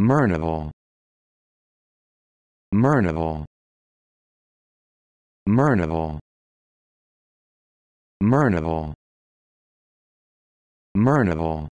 Murnival Murnival Murnival Murnival Murnival